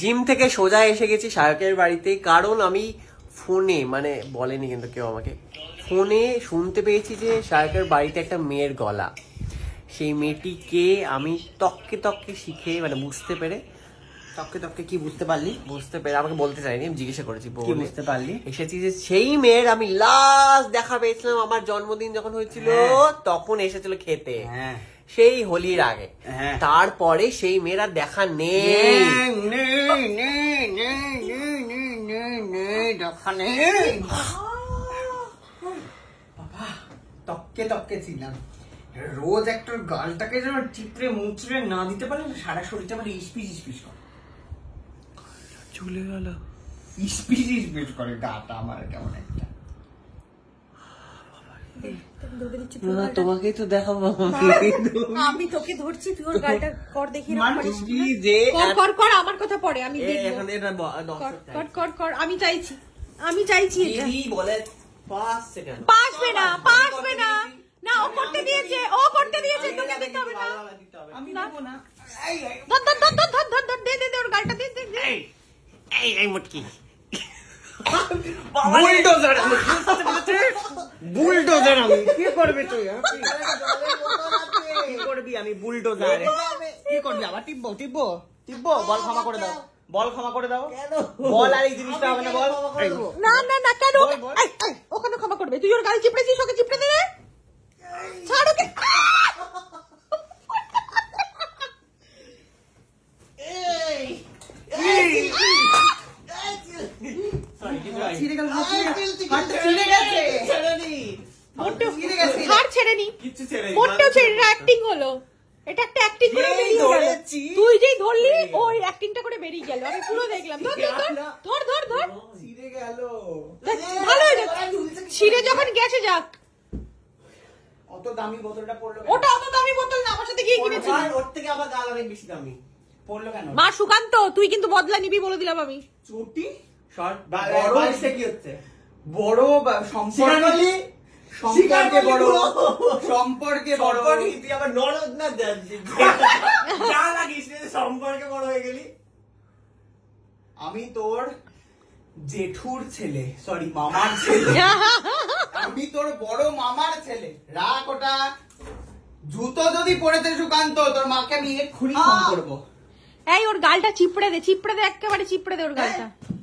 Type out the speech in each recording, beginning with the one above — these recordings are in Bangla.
জিম থেকে সোজা এসে গেছি সায়কের বাড়িতে কারণ আমি ফোনে মানে বলেনি কিন্তু কেউ আমাকে ফোনে শুনতে পেয়েছি যে সায়কের বাড়িতে একটা মেয়ের গলা সেই মেয়েটিকে আমি তককে তককে শিখে মানে বুঝতে পেরে তককে তককে কি বুঝতে পারলি বুঝতে পেরে আমাকে বলতে চাইনি আমি জিজ্ঞাসা করেছি বুঝতে পারলি এসেছি যে সেই মেয়ের আমি লাস্ট দেখা পেয়েছিলাম আমার জন্মদিন যখন হয়েছিল হ্যাঁ। তখন এসেছিল খেতে হ্যাঁ। সেই হোলির আগে হ্যাঁ। তারপরে সেই মেয়ের আর দেখা নেই ওখানে বাবা তককে তককে ছিলাম রোজ গালটাকে যেন চিপড়ে মুচড়ে না দিতে পারে সারা শরীরটা মানে ইস্পিস ইস্পিস করে চলে গেল ইস্পিস ইস্পিস করে গাটা আমার কেমন একটা তোমাকেই তো দেখাবো আমি তোকে ধরছি তুই ওর গালটা কর দেখি মানে কর কর আমার কথা পড়ে আমি কর কর কর আমি চাইছি আমি চাইছি আমি আমি বুলডোজার কি করবি আবার টিপবো টিপবো টিপবো বল ক্ষমা করে দাও বল ক্ষমা করে দাও বল আর এই জিনিসটা হবে না বল না না না কেন ওখানে ক্ষমা করবে তুই ওর গাড়ি চিপড়েছিস ওকে চিপড়ে দে ছাড় ওকে মোটেও ছেড়ে নি মোটেও ছেড়ে না অ্যাক্টিং হলো এটা একটা অ্যাক্টিং করে বেরিয়ে গেল তুই যেই ধরলি ওই অ্যাক্টিংটা করে বেরিয়ে গেল আমি পুরো দেখলাম ধর ধর ধর ধর ছিড়ে গেল ভালো ছিড়ে যখন গেছে যাক অত দামি বোতলটা পড়লো ওটা অত দামি বোতল না আমার সাথে গিয়ে কিনেছি ওর থেকে আবার গাল অনেক বেশি দামি পড়লো কেন মা সুকান্ত তুই কিন্তু বদলা নিবি বলে দিলাম আমি চুটি শর্ট বড় কি হচ্ছে বড় সম্পর্ক সম্পর্কে বড় সম্পর্কে বড় তুই আবার নরদ না দেখিস সম্পর্কে বড় হয়ে গেলি আমি তোর জেঠুর ছেলে সরি মামার ছেলে আমি তোর বড় মামার ছেলে রাখ ওটা জুতো যদি পরেতে সুকান্ত তোর মাকে আমি এক্ষুনি ফোন করবো এই ওর গালটা চিপড়ে দে চিপড়ে দে একেবারে চিপড়ে দে ওর গালটা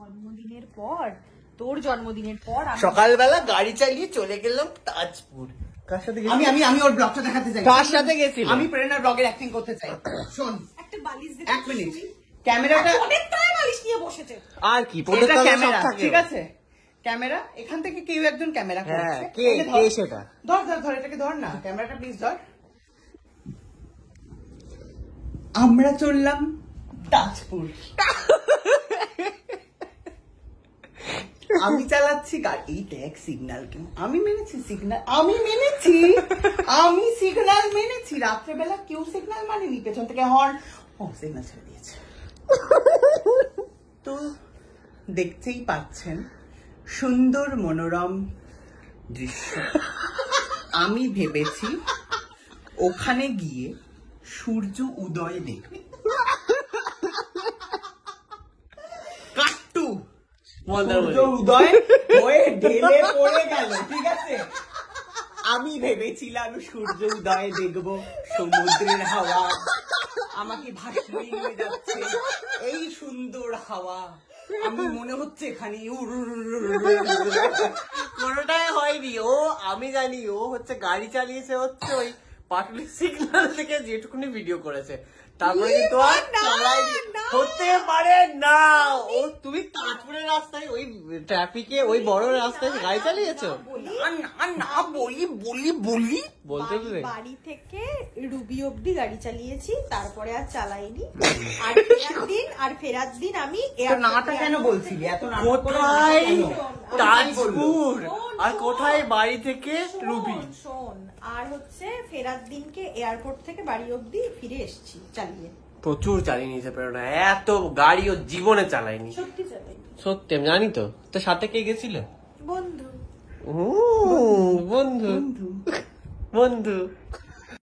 জন্মদিনের পর তোর জন্মদিনের পর সকালবেলা গাড়ি চালিয়ে চলে গেলাম তাজপুর ক্যামেরা এখান থেকে কেউ একজন ক্যামেরা হ্যাঁ, কে ধর ধর এটাকে ধর না ক্যামেরাটা প্লিজ ধর আমরা চললাম তাজপুর আমি চালাচ্ছি গাড়ি এই দেখ সিগনাল কেউ আমি মেনেছি সিগনাল আমি মেনেছি আমি সিগনাল মেনেছি রাত্রেবেলা কেউ সিগনাল মানেনি পেছন থেকে হর্ন ও সিগনাল ছেড়ে দিয়েছে তো দেখতেই পাচ্ছেন সুন্দর মনোরম দৃশ্য আমি ভেবেছি ওখানে গিয়ে সূর্য উদয় দেখবে উদয় হয়ে ঢেলে পড়ে গেল ঠিক আছে আমি ভেবেছিলাম সূর্য উদয় দেখব সমুদ্রের হাওয়া আমাকে ভাসিয়ে যাচ্ছে এই সুন্দর হাওয়া আমি মনে হচ্ছে এখানে কোনোটাই হয়নি ও আমি জানি ও হচ্ছে গাড়ি চালিয়েছে হচ্ছে ওই পাটলি সিগনাল থেকে যেটুকুনি ভিডিও করেছে তারপরে কিন্তু আর হতে পারে না ও তুমি তাজপুরের রাস্তায় ওই ট্রাফিকে ওই বড় রাস্তায় গাড়ি চালিয়েছো না না বলি বলি বলি বলতে বাড়ি থেকে রুবি অবধি গাড়ি চালিয়েছি তারপরে আর চালাইনি আর ফেরার দিন আর ফেরার দিন আমি নাটা কেন বলছিলি এত নাটক কোথায় তাজপুর আর কোথায় বাড়ি থেকে রুবি শোন আর হচ্ছে ফেরার দিনকে এয়ারপোর্ট থেকে বাড়ি অবধি ফিরে এসেছি চালিয়ে প্রচুর চালিয়ে নিয়েছে প্রেরণা এত গাড়ি ও জীবনে চালায়নি সত্যি চালাই সত্যি আমি জানি তো তো সাথে কে গেছিল বন্ধু বন্ধু বন্ধু